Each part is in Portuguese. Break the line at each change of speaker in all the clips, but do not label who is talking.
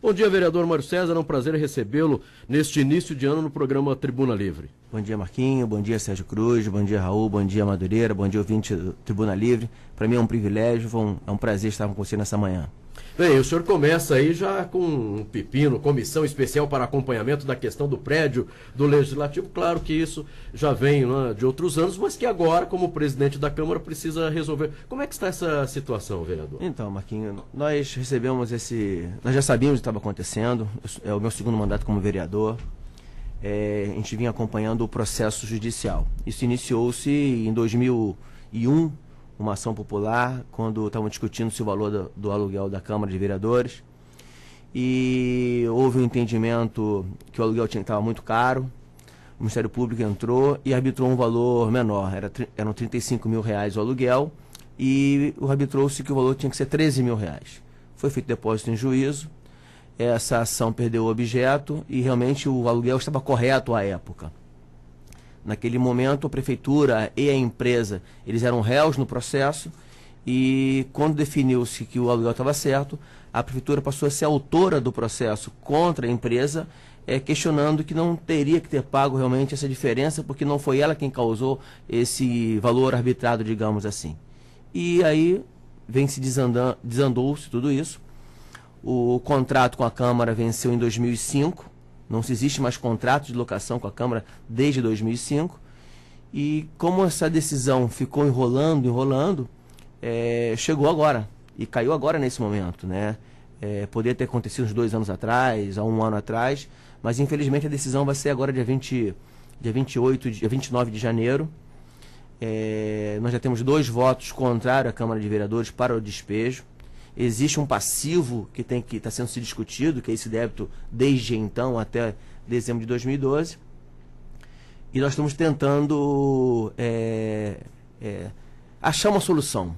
Bom dia, vereador Mário César. É um prazer recebê-lo neste início de ano no programa Tribuna Livre.
Bom dia, Marquinho. Bom dia, Sérgio Cruz. Bom dia, Raul. Bom dia, Madureira. Bom dia, ouvinte do Tribuna Livre. Para mim é um privilégio, é, é um prazer estar com você nessa manhã.
Bem, o senhor começa aí já com um pepino, comissão especial para acompanhamento da questão do prédio do Legislativo. Claro que isso já vem né, de outros anos, mas que agora, como presidente da Câmara, precisa resolver. Como é que está essa situação, vereador? Então, Marquinho,
nós recebemos esse. Nós já sabíamos o que estava acontecendo, é o meu segundo mandato como vereador. É, a gente vinha acompanhando o processo judicial. Isso iniciou-se em 2001 uma ação popular quando estavam discutindo se o valor do, do, aluguel da Câmara de Vereadores. E houve um entendimento que o aluguel estava muito caro. O Ministério Público entrou e arbitrou um valor menor. Era, eram 35 mil reais o aluguel e o arbitrou-se que o valor tinha que ser 13 mil reais. Foi feito depósito em juízo. Essa ação perdeu o objeto e realmente o aluguel estava correto à época. Naquele momento, a prefeitura e a empresa, eles eram réus no processo e quando definiu-se que o aluguel estava certo, a prefeitura passou a ser autora do processo contra a empresa, é, questionando que não teria que ter pago realmente essa diferença, porque não foi ela quem causou esse valor arbitrado, digamos assim. E aí vem se desandou-se tudo isso. O contrato com a Câmara venceu em 2005 não se existe mais contrato de locação com a Câmara desde 2005. E como essa decisão ficou enrolando, enrolando, é, chegou agora e caiu agora nesse momento, né? É, poderia ter acontecido uns dois anos atrás, há um ano atrás, mas infelizmente a decisão vai ser agora dia, 20, dia 28, dia 29 de janeiro. É, nós já temos dois votos contrários à Câmara de Vereadores para o despejo existe um passivo que tem que está sendo se discutido, que é esse débito desde então até dezembro de 2012. E nós estamos tentando é, é, achar uma solução.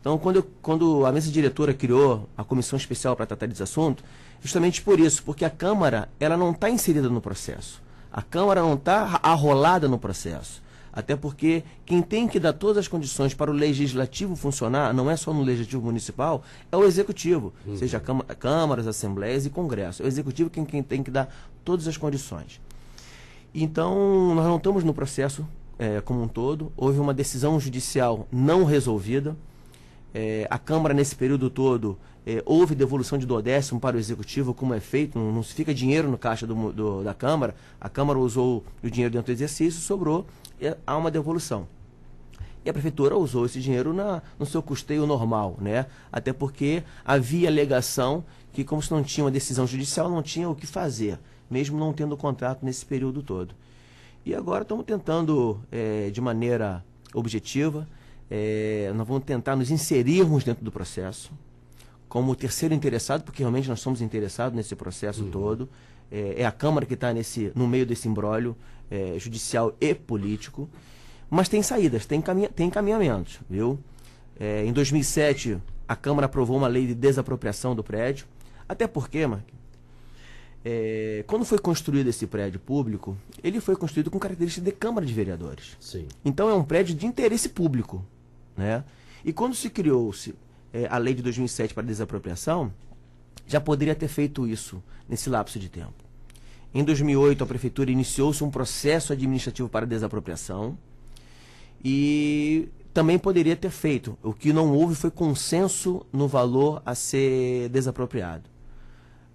Então, quando, eu, quando a mesa diretora criou a comissão especial para tratar desse assunto, justamente por isso, porque a Câmara ela não está inserida no processo. A Câmara não está arrolada no processo. Até porque quem tem que dar todas as condições para o legislativo funcionar, não é só no legislativo municipal, é o executivo, uhum. seja câmaras, assembleias e congresso. É o executivo quem, quem tem que dar todas as condições. Então, nós não estamos no processo é, como um todo. Houve uma decisão judicial não resolvida. É, a Câmara, nesse período todo, é, houve devolução de duodécimo para o Executivo, como é feito, não, não se fica dinheiro no caixa do, do, da Câmara. A Câmara usou o dinheiro dentro do exercício, sobrou há uma devolução. E a prefeitura usou esse dinheiro na, no seu custeio normal, né? Até porque havia alegação que, como se não tinha uma decisão judicial, não tinha o que fazer, mesmo não tendo contrato nesse período todo. E agora estamos tentando, é, de maneira objetiva, é, nós vamos tentar nos inserirmos dentro do processo, como terceiro interessado, porque realmente nós somos interessados nesse processo uhum. todo. É, é, a Câmara que está no meio desse embrólio, é, judicial e político, mas tem saídas, tem, caminha, tem encaminhamentos, viu? É, em 2007, a Câmara aprovou uma lei de desapropriação do prédio, até porque, Mark, é, quando foi construído esse prédio público, ele foi construído com característica de Câmara de Vereadores. Sim. Então é um prédio de interesse público, né? E quando se criou-se é, a lei de 2007 para desapropriação, já poderia ter feito isso nesse lapso de tempo. Em 2008, a prefeitura iniciou-se um processo administrativo para desapropriação e também poderia ter feito. O que não houve foi consenso no valor a ser desapropriado.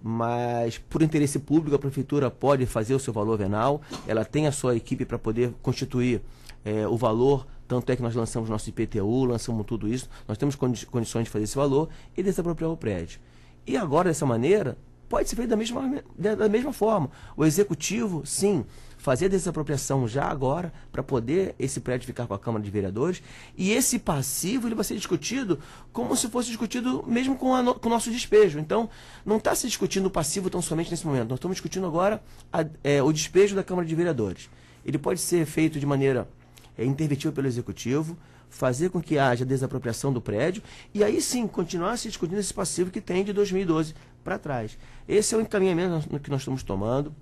Mas, por interesse público, a prefeitura pode fazer o seu valor venal, ela tem a sua equipe para poder constituir é, o valor. Tanto é que nós lançamos nosso IPTU, lançamos tudo isso, nós temos condi condições de fazer esse valor e desapropriar o prédio. E agora, dessa maneira, pode ser feito da mesma, da mesma forma. O executivo, sim, fazer a desapropriação já agora para poder esse prédio ficar com a Câmara de Vereadores e esse passivo ele vai ser discutido como se fosse discutido mesmo com, com o nosso despejo. Então, não está se discutindo o passivo tão somente nesse momento. Nós estamos discutindo agora a, é, o despejo da Câmara de Vereadores. Ele pode ser feito de maneira é, pelo Executivo, fazer com que haja desapropriação do prédio e aí sim continuar se discutindo esse passivo que tem de 2012 para trás. Esse é o encaminhamento que nós estamos tomando.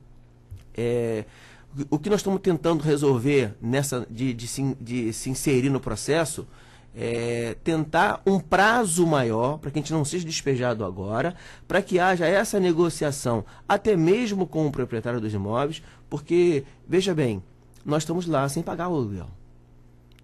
É, o que nós estamos tentando resolver nessa de, de, se, de se inserir no processo é tentar um prazo maior para que a gente não seja despejado agora, para que haja essa negociação até mesmo com o proprietário dos imóveis, porque, veja bem, nós estamos lá sem pagar o aluguel.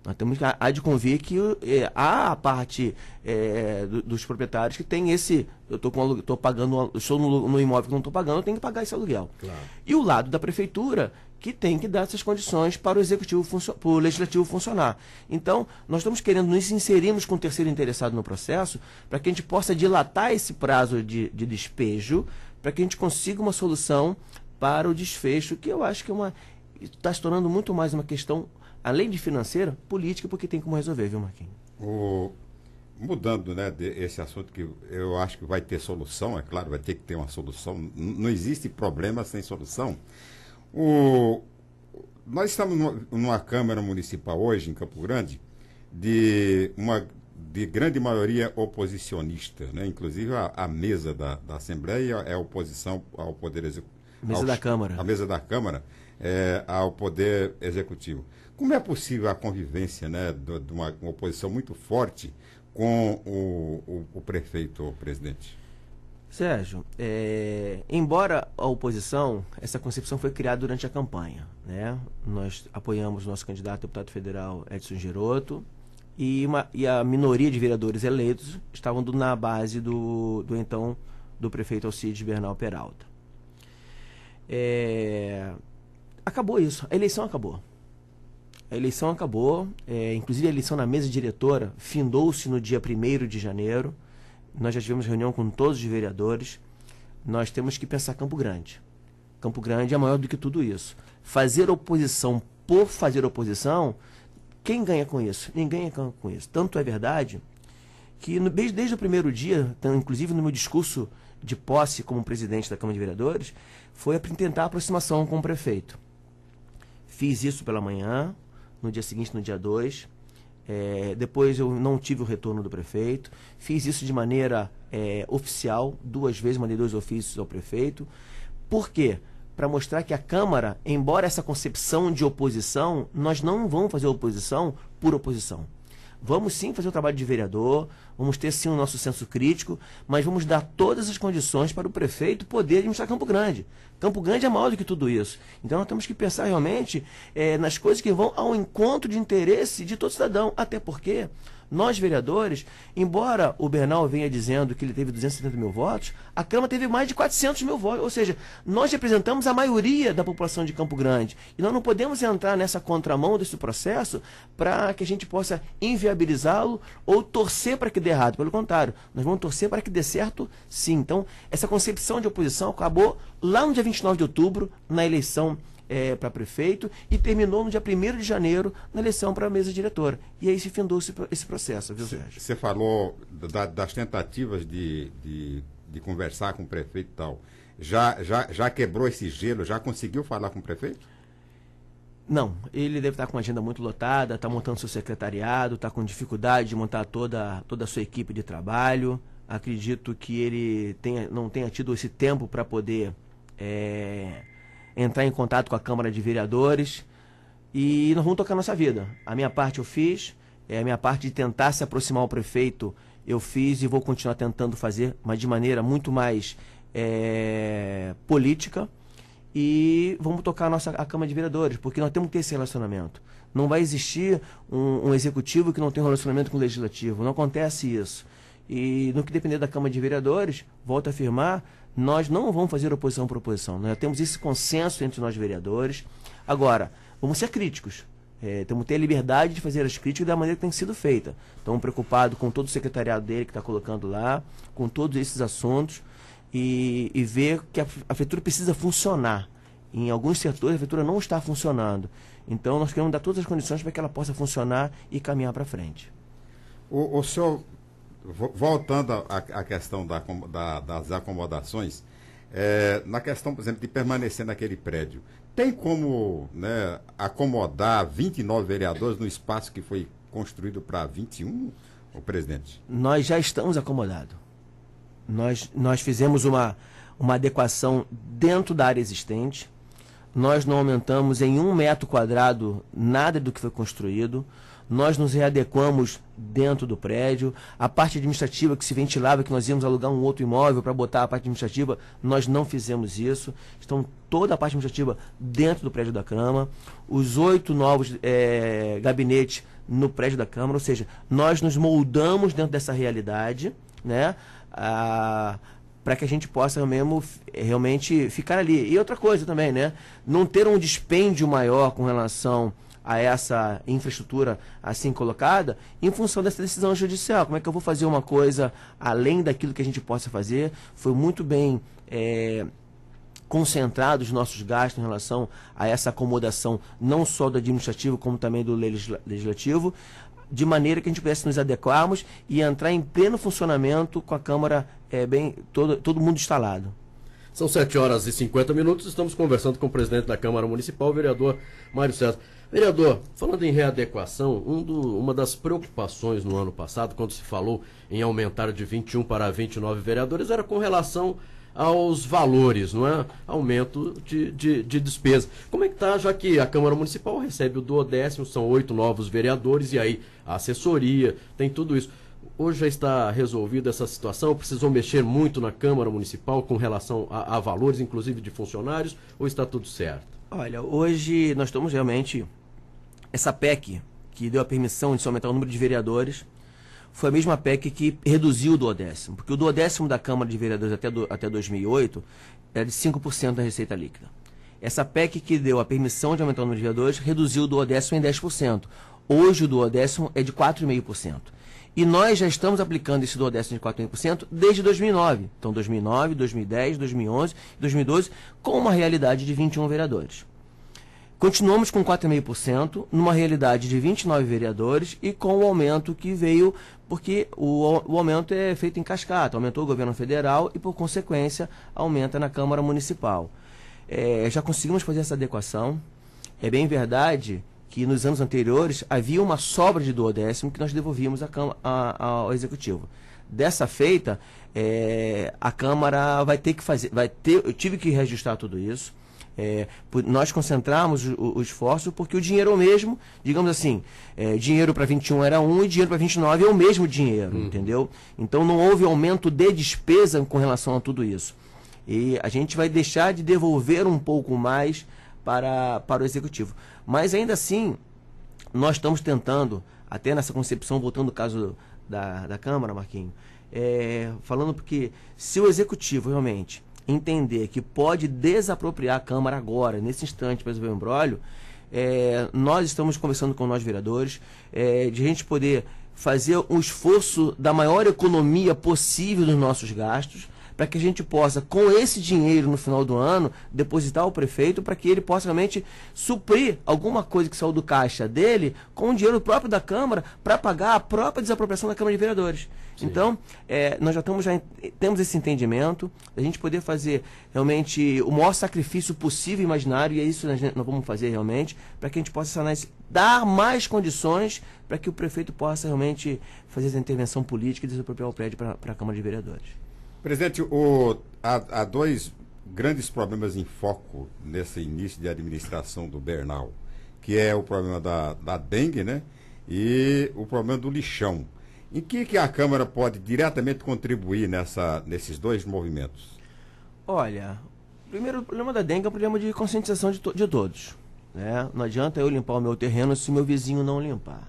Nós temos que, há de convir que é, há a parte é, dos proprietários que tem esse. Eu estou com pagando, estou no, no, imóvel que não estou pagando, eu tenho que pagar esse aluguel. Claro. E o lado da prefeitura, que tem que dar essas condições para o executivo para o legislativo funcionar. Então, nós estamos querendo nos inserirmos com o terceiro interessado no processo para que a gente possa dilatar esse prazo de, de despejo, para que a gente consiga uma solução para o desfecho, que eu acho que é uma. está se tornando muito mais uma questão além de financeira, política, porque tem como resolver, viu, Marquinhos?
O... Mudando né, de, esse assunto, que eu acho que vai ter solução, é claro, vai ter que ter uma solução. N não existe problema sem solução. O... Nós estamos numa, numa Câmara Municipal hoje, em Campo Grande, de uma de grande maioria oposicionista, né? inclusive a, a mesa da, da, Assembleia é oposição ao Poder Executivo Mesa ao, da Câmara. A mesa da Câmara é, ao Poder Executivo. Como é possível a convivência né, de uma, uma oposição muito forte com o, o, o prefeito ou presidente?
Sérgio, é, embora a oposição, essa concepção foi criada durante a campanha.
Né? Nós
apoiamos o nosso candidato deputado federal Edson Giroto e, uma, e a minoria de vereadores eleitos estavam do, na base do, do então do prefeito Alcides Bernal Peralta. É... Acabou isso. A eleição acabou. A eleição acabou. É, inclusive, a eleição na mesa diretora findou-se no dia 1 de janeiro. Nós já tivemos reunião com todos os vereadores. Nós temos que pensar Campo Grande. Campo Grande é maior do que tudo isso. Fazer oposição por fazer oposição, quem ganha com isso? Ninguém ganha com isso. Tanto é verdade que, no, desde, desde o primeiro dia, inclusive no meu discurso de posse como presidente da Câmara de Vereadores foi tentar a aproximação com o prefeito. Fiz isso pela manhã, no dia seguinte, no dia 2. É, depois eu não tive o retorno do prefeito. Fiz isso de maneira é, oficial, duas vezes, mandei dois ofícios ao prefeito. Por quê? Para mostrar que a Câmara, embora essa concepção de oposição, nós não vamos fazer oposição por oposição. Vamos sim fazer o trabalho de vereador, vamos ter sim o nosso senso crítico, mas vamos dar todas as condições para o prefeito poder administrar Campo Grande. Campo Grande é maior do que tudo isso. Então nós temos que pensar realmente é, nas coisas que vão ao encontro de interesse de todo cidadão. Até porque nós, vereadores, embora o Bernal venha dizendo que ele teve 270 mil votos, a Câmara teve mais de 400 mil votos. Ou seja, nós representamos a maioria da população de Campo Grande. E nós não podemos entrar nessa contramão desse processo para que a gente possa inviabilizá-lo ou torcer para que dê errado. Pelo contrário, nós vamos torcer para que dê certo sim. Então, essa concepção de oposição acabou lá no dia 29 de outubro, na eleição é, para prefeito e terminou no dia 1 de janeiro na eleição para a mesa diretora. E aí se findou esse, esse processo, viu,
Sérgio? Você falou da, das tentativas de, de, de, conversar com o prefeito e tal. Já, já, já quebrou esse gelo? Já conseguiu falar com o prefeito? Não,
ele deve estar tá com uma agenda muito lotada, está montando seu secretariado, está com dificuldade de montar toda, toda a sua equipe de trabalho. Acredito que ele tenha, não tenha tido esse tempo para poder é, entrar em contato com a Câmara de Vereadores e nós vamos tocar a nossa vida. A minha parte eu fiz, é a minha parte de tentar se aproximar ao prefeito eu fiz e vou continuar tentando fazer, mas de maneira muito mais é, política. E vamos tocar a nossa a Câmara de Vereadores, porque nós temos que ter esse relacionamento. Não vai existir um, um executivo que não tem um relacionamento com o legislativo. Não acontece isso. E no que depender da Câmara de Vereadores, volto a afirmar, nós não vamos fazer oposição por oposição. Nós né? temos esse consenso entre nós vereadores. Agora, vamos ser críticos. É, temos que ter a liberdade de fazer as críticas da maneira que tem sido feita. Estamos preocupados com todo o secretariado dele que está colocando lá, com todos esses assuntos, e, e ver que a, a prefeitura precisa funcionar. Em alguns setores a prefeitura não está funcionando. Então nós queremos dar todas as condições para que ela possa funcionar e caminhar para frente.
O, o senhor voltando à questão da, da, das acomodações, é, na questão, por exemplo, de permanecer naquele prédio, tem como né, acomodar 29 vereadores no espaço que foi construído para 21, o presidente?
Nós já estamos acomodados. Nós, nós fizemos uma, uma adequação dentro da área existente. Nós não aumentamos em um metro quadrado nada do que foi construído nós nos readequamos dentro do prédio. A parte administrativa que se ventilava que nós íamos alugar um outro imóvel para botar a parte administrativa, nós não fizemos isso. estão toda a parte administrativa dentro do prédio da Câmara. Os oito novos é, gabinetes no prédio da Câmara, ou seja, nós nos moldamos dentro dessa realidade, né? Ah, para que a gente possa mesmo eh, realmente ficar ali. E outra coisa também, né? Não ter um dispêndio maior com relação a essa infraestrutura assim colocada em função dessa decisão judicial. Como é que eu vou fazer uma coisa além daquilo que a gente possa fazer? Foi muito bem é, concentrado os nossos gastos em relação a essa acomodação, não só do administrativo, como também do legislativo, de maneira que a gente pudesse nos adequarmos e entrar em pleno funcionamento com a Câmara é, bem, todo, todo mundo instalado.
São 7 horas e 50 minutos. Estamos conversando com o presidente da Câmara Municipal, o vereador Mário César. Vereador, falando em readequação, um do, uma das preocupações no ano passado, quando se falou em aumentar de 21 para 29 vereadores, era com relação aos valores, não é? Aumento de, de, de despesa. Como é que está, já que a Câmara Municipal recebe o duodécimo, são oito novos vereadores, e aí a assessoria, tem tudo isso. Hoje já está resolvida essa situação? Precisou mexer muito na Câmara Municipal com relação a, a
valores, inclusive de funcionários, ou está tudo certo? Olha, hoje nós estamos realmente. Essa PEC, que deu a permissão de se aumentar o número de vereadores, foi a mesma PEC que reduziu o duodécimo. Porque o duodécimo da Câmara de Vereadores até, do, até 2008 era de 5% da receita líquida. Essa PEC que deu a permissão de aumentar o número de vereadores reduziu o duodécimo em 10%. Hoje o duodécimo é de 4,5%. E nós já estamos aplicando esse duodécimo de 4,5% desde 2009. Então, 2009, 2010, 2011, 2012, com uma realidade de 21 vereadores. Continuamos com 4,5%, numa realidade de 29 vereadores e com o aumento que veio, porque o, o aumento é feito em cascata. Aumentou o governo federal e, por consequência, aumenta na Câmara Municipal. É, já conseguimos fazer essa adequação. É bem verdade que nos anos anteriores havia uma sobra de duodécimo que nós devolvíamos à Câmara, à, ao Executivo. Dessa feita, é, a Câmara vai ter que fazer, vai ter, eu tive que registrar tudo isso. É, nós concentramos o, o, esforço porque o dinheiro é o mesmo, digamos assim, é, dinheiro para 21 era um e dinheiro para 29 é o mesmo dinheiro, hum. entendeu? Então não houve aumento de despesa com relação a tudo isso. E a gente vai deixar de devolver um pouco mais para, para o executivo. Mas ainda assim, nós estamos tentando, até nessa concepção, voltando ao caso da, da Câmara, Marquinho, é, falando porque se o executivo realmente entender que pode desapropriar a Câmara agora, nesse instante, para resolver o embrólio, é, nós estamos conversando com nós vereadores, é, de a gente poder fazer um esforço da maior economia possível dos nossos gastos, para que a gente possa, com esse dinheiro no final do ano, depositar o prefeito para que ele possa realmente suprir alguma coisa que saiu do caixa dele com o dinheiro próprio da Câmara para pagar a própria desapropriação da Câmara de Vereadores. Sim. Então, é, nós já, estamos, já temos esse entendimento, a gente poder fazer realmente o maior sacrifício possível e imaginário, e é isso que nós vamos fazer realmente, para que a gente possa sanar esse, dar mais condições para que o prefeito possa realmente fazer essa intervenção política e desapropriar o prédio para a Câmara de Vereadores.
Presidente, o, há, há dois grandes problemas em foco nesse início de administração do Bernal, que é o problema da, da dengue, né? E o problema do lixão. Em que, que a Câmara pode diretamente contribuir nessa, nesses dois movimentos?
Olha, primeiro o problema da dengue é um problema de conscientização de, to de todos. Né? Não adianta eu limpar o meu terreno se o meu vizinho não limpar.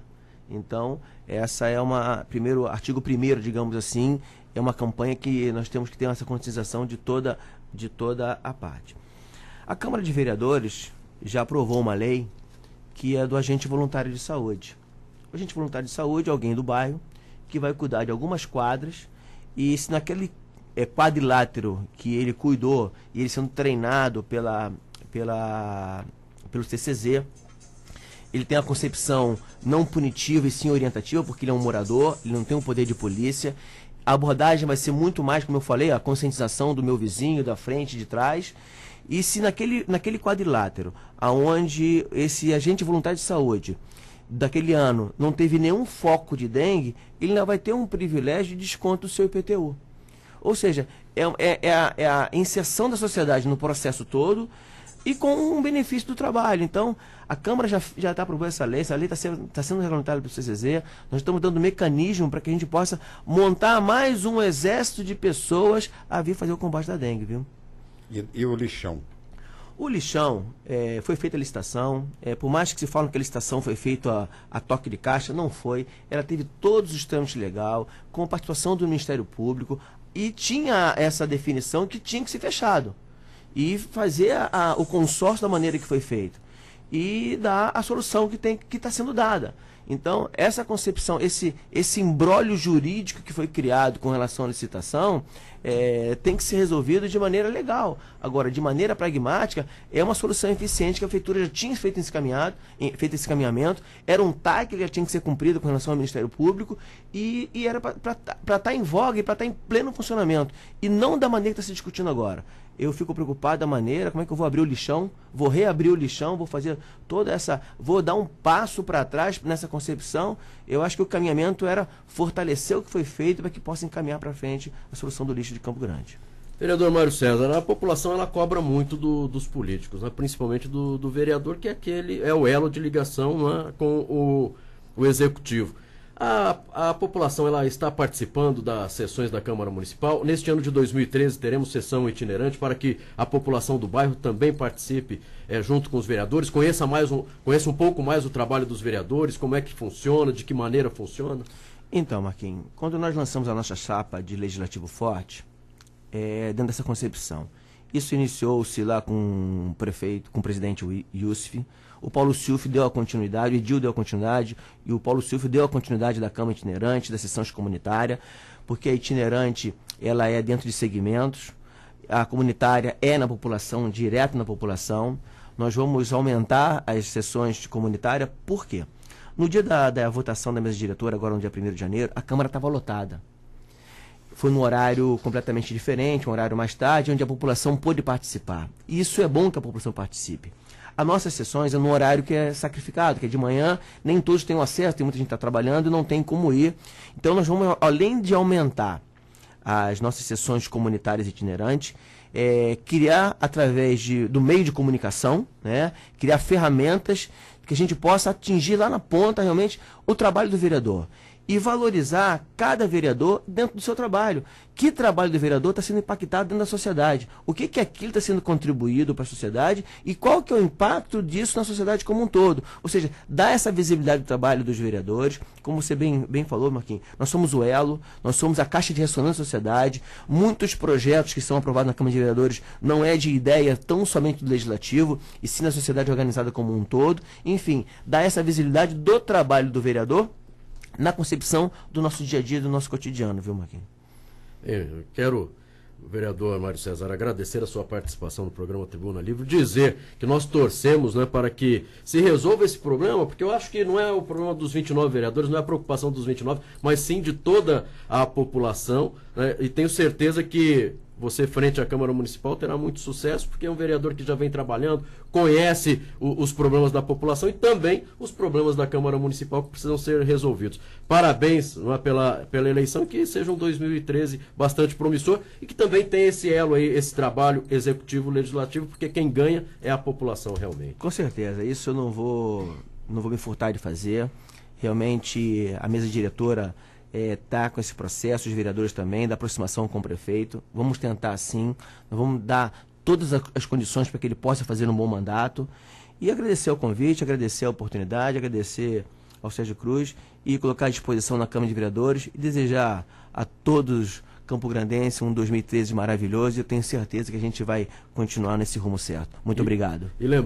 Então, essa é uma. Primeiro, artigo 1, digamos assim, é uma campanha que nós temos que ter essa conscientização de toda, de toda a parte. A Câmara de Vereadores já aprovou uma lei que é do agente voluntário de saúde. O agente voluntário de saúde é alguém do bairro que vai cuidar de algumas quadras e se naquele é, quadrilátero que ele cuidou e ele sendo treinado pela, pela, pelo TCZ, ele tem a concepção não punitiva e sim orientativa, porque ele é um morador, ele não tem o um poder de polícia, a abordagem vai ser muito mais, como eu falei, a conscientização do meu vizinho, da frente, de trás. E se naquele, naquele quadrilátero, aonde esse agente voluntário de saúde daquele ano não teve nenhum foco de dengue, ele vai ter um privilégio de desconto do seu IPTU. Ou seja, é, é, é, a, é a inserção da sociedade no processo todo e com um benefício do trabalho. Então, a Câmara já, já está aprovando essa lei, essa lei está sendo, tá sendo regulamentada pelo CCZ, nós estamos dando mecanismo para que a gente possa montar mais um exército de pessoas a vir fazer o combate da dengue, viu? E, e o lixão? O lixão, é, foi feita a licitação, é, por mais que se falem que a licitação foi feita a, a, toque de caixa, não foi. Ela teve todos os trâmites legal, com participação do Ministério Público, e tinha essa definição que tinha que ser fechado e fazer a, a, o consórcio da maneira que foi feito e dar a solução que tem que está sendo dada. Então, essa concepção, esse, esse embrólio jurídico que foi criado com relação à licitação, é, tem que ser resolvido de maneira legal. Agora, de maneira pragmática, é uma solução eficiente que a prefeitura já tinha feito esse, caminhado, feito esse caminhamento, era um TAC que já tinha que ser cumprido com relação ao Ministério Público e, e era para estar tá em voga e para estar tá em pleno funcionamento. E não da maneira que está se discutindo agora eu fico preocupado da maneira, como é que eu vou abrir o lixão, vou reabrir o lixão, vou fazer toda essa, vou dar um passo para trás nessa concepção. Eu acho que o caminhamento era fortalecer o que foi feito para que possa encaminhar para frente a solução do lixo de Campo Grande.
Vereador Mário César, a população ela cobra muito do, dos políticos, né? principalmente do, do, vereador, que é aquele é o elo de ligação né? com o, o executivo. A, a população ela está participando das sessões da Câmara Municipal. Neste ano de 2013 teremos sessão itinerante para que a população do bairro também participe é, junto com os vereadores, conheça, mais um, conheça um pouco mais o trabalho dos vereadores, como é que funciona, de que maneira funciona. Então, Marquinhos, quando nós
lançamos a nossa chapa de legislativo forte, é, dentro dessa concepção, isso iniciou-se lá com o prefeito, com o presidente Yusuf, o Paulo Silf deu a continuidade, o Edil deu a continuidade, e o Paulo Silf deu a continuidade da Câmara Itinerante, da sessão comunitária, porque a itinerante ela é dentro de segmentos, a comunitária é na população, direto na população. Nós vamos aumentar as sessões de comunitária, por quê? No dia da, da votação da mesa diretora, agora no dia 1 de janeiro, a Câmara estava lotada foi num horário completamente diferente, um horário mais tarde, onde a população pôde participar. Isso é bom que a população participe. As nossas sessões é no horário que é sacrificado, que é de manhã, nem todos têm acesso, tem muita gente que está trabalhando e não tem como ir. Então nós vamos, além de aumentar as nossas sessões comunitárias itinerantes, é, criar através de, do meio de comunicação, né, criar ferramentas que a gente possa atingir lá na ponta realmente o trabalho do vereador e valorizar cada vereador dentro do seu trabalho. Que trabalho do vereador está sendo impactado dentro da sociedade? O que, que aquilo está sendo contribuído para a sociedade e qual que é o impacto disso na sociedade como um todo? Ou seja, dá essa visibilidade do trabalho dos vereadores, como você bem, bem falou, Marquinhos, nós somos o elo, nós somos a caixa de ressonância da sociedade, muitos projetos que são aprovados na Câmara de Vereadores não é de ideia tão somente do Legislativo, e sim da sociedade organizada como um todo. Enfim, dá essa visibilidade do trabalho do vereador na concepção do nosso dia a dia, do nosso cotidiano, viu, Marquinhos?
É, eu quero, vereador Mário César, agradecer a sua participação no programa Tribuna Livre, dizer que nós torcemos né, para que se resolva esse problema, porque eu acho que não é o problema dos 29 vereadores, não é a preocupação dos 29, mas sim de toda a população, né, e tenho certeza que você frente à Câmara Municipal terá muito sucesso, porque é um vereador que já vem trabalhando, conhece o, os problemas da população e também os problemas da Câmara Municipal que precisam ser resolvidos. Parabéns é, pela, pela eleição, que seja um 2013 bastante promissor e que também tenha esse elo aí, esse trabalho executivo,
legislativo, porque quem ganha é a população realmente. Com certeza, isso eu não vou, não vou me furtar de fazer. Realmente, a mesa diretora está é, tá com esse processo, os vereadores também, da aproximação com o prefeito. Vamos tentar sim, vamos dar todas as condições para que ele possa fazer um bom mandato. E agradecer o convite, agradecer a oportunidade, agradecer ao Sérgio Cruz e colocar à disposição na Câmara de Vereadores e desejar a todos Campo Grandense um 2013 maravilhoso e eu tenho certeza que a gente vai continuar nesse rumo certo. Muito e, obrigado. E